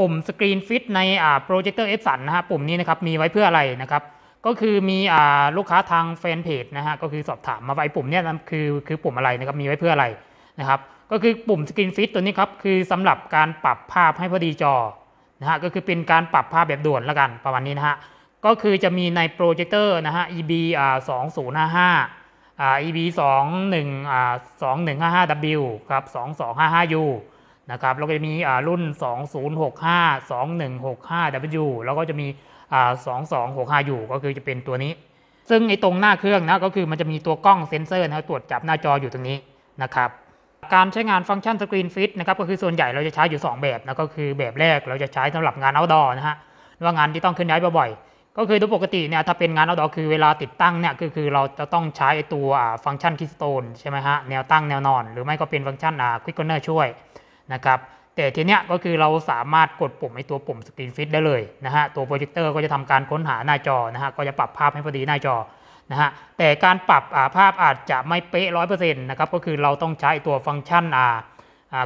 ปุ่มสกรีนฟิตในอ่าโปรเจคเตอร์เอฟสันนะฮะปุ่มนี้นะครับมีไว้เพื่ออะไรนะครับก็คือมีอ่าลูกค้าทางแฟนเพจนะฮะก็คือสอบถามมาไว้ปุ่มนี้นะคือคือปุ่มอะไรนะครับมีไว้เพื่ออะไรนะครับก็คือปุ่มสกรีนฟิตตัวนี้ครับคือสำหรับการปรับภาพให้พอดีจอนะฮะก็คือเป็นการปรับภาพแบบด่วนละกันประมาณนี้นะฮะก็คือจะมีในโปรเจคเตอร์นะฮะ EB อ่า2055อ่า EB 21อ่า2155 W ครับ2255 U นะครับเราก็จะมีรุ่น2065 2165W แล้วก็จะมี 2 2 6 5่ก็คือจะเป็นตัวนี้ ซึ่งไอ้ตรงหน้าเครื่องนะก็คือมันจะมีตัวกล้องเซ็นเซอร์นะตรวจจับหน้าจออยู่ตรงนี้นะครับการใช้งานฟังก์ชันสกรีนฟิตนะครับก็คือส่วนใหญ่เราจะใช้อยู่ 2 แบบนะก็คือแบบแรกเราจะใช้สำหรับงานเอาดอนะฮะว่างานที่ต้องเคลื่อนย้ายบ่อยๆก็คือโดยปกติเนี่ยถ้าเป็นงานเอาดอคือเวลาติดตั้งเนี่ยก็คือเราจะต้องใช้ตัวฟังก์ชันคิสโตนใช่ไหมฮะแนวตั้งแนวนอนหรือไม่ก็เป็นฟังก์ชันควิกคเนอร์ช่วยนะครับแต่ทีเนี้ยก็คือเราสามารถกดปุ่มไอตัวปุ่มสกรีนฟิตได้เลยนะฮะตัวโปรเจคเตอร์ก็จะทำการค้นหาหน้าจอนะฮะก็จะปรับภาพให้พอดีหน้าจอนะฮะแต่การปรับภาพอาจจะไม่เป๊ะร้อยเปอร์เซ็นต์นะครับก็คือเราต้องใช้ตัวฟังก์ชันอ่า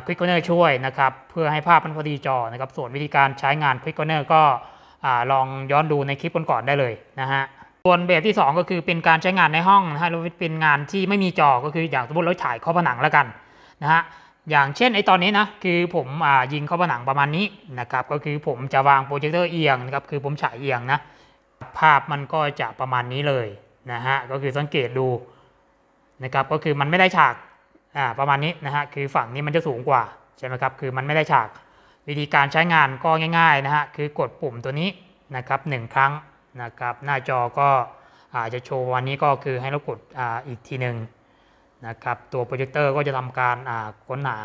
ควิกคอนเนอร์ช่วยนะครับเพื่อให้ภาพมันพอดีจอนะครับส่วนวิธีการใช้งานควิกคอนเนอร์ก็ลองย้อนดูในคลิปก่อนได้เลยนะฮะส่วนแบบที่ 2 ก็คือเป็นการใช้งานในห้องนะฮะหรือเป็นงานที่ไม่มีจอ ก็คืออย่างสมมติเราถ่ายข้อผนังแล้วกันนะฮะอย่างเช่นไอตอนนี้นะคือผมยิงเข้าผนังประมาณนี้นะครับก็คือผมจะวางโปรเจคเตอร์เอียงนะครับคือผมฉายเอียงนะภาพมันก็จะประมาณนี้เลยนะฮะก็คือสังเกตดูนะครับก็คือมันไม่ได้ฉากอ่าประมาณนี้นะฮะคือฝั่งนี้มันจะสูงกว่าใช่ไหมครับคือมันไม่ได้ฉากวิธีการใช้งานก็ง่ายๆนะฮะคือกดปุ่มตัวนี้นะครับหครั้งนะครับหน้าจอก็อาจจะโชว์วันนี้ก็คือให้เรากดออีกทีหนึ่งนะครับตัวโปรเจคเตอร์ก็จะทำการค้นหา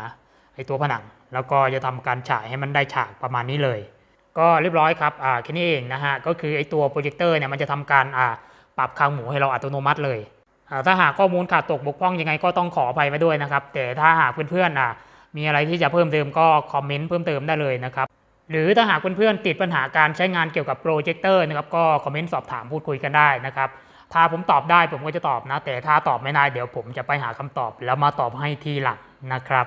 ไอตัวผนัง แล้วก็จะทำการฉายให้มันได้ฉากประมาณนี้เลย ก็เรียบร้อยครับแค่นี้เองนะฮะก็คือไอตัวโปรเจคเตอร์เนี่ยมันจะทำการปรับคางหมูให้เราอัตโนมัติเลยถ้าหากข้อมูลขาดตกบกพร่องยังไงก็ต้องขออภัยไว้ด้วยนะครับ แต่ถ้าหากเพื่อนๆมีอะไรที่จะเพิ่มเติมก็คอมเมนต์เพิ่มเติมได้เลยนะครับ หรือถ้าหากเพื่อนๆติดปัญหาการใช้งานเกี่ยวกับโปรเจคเตอร์นะครับก็คอมเมนต์สอบถามพูดคุยกันได้นะครับถ้าผมตอบได้ผมก็จะตอบนะ แต่ถ้าตอบไม่ได้เดี๋ยวผมจะไปหาคำตอบแล้วมาตอบให้ทีหลังนะครับ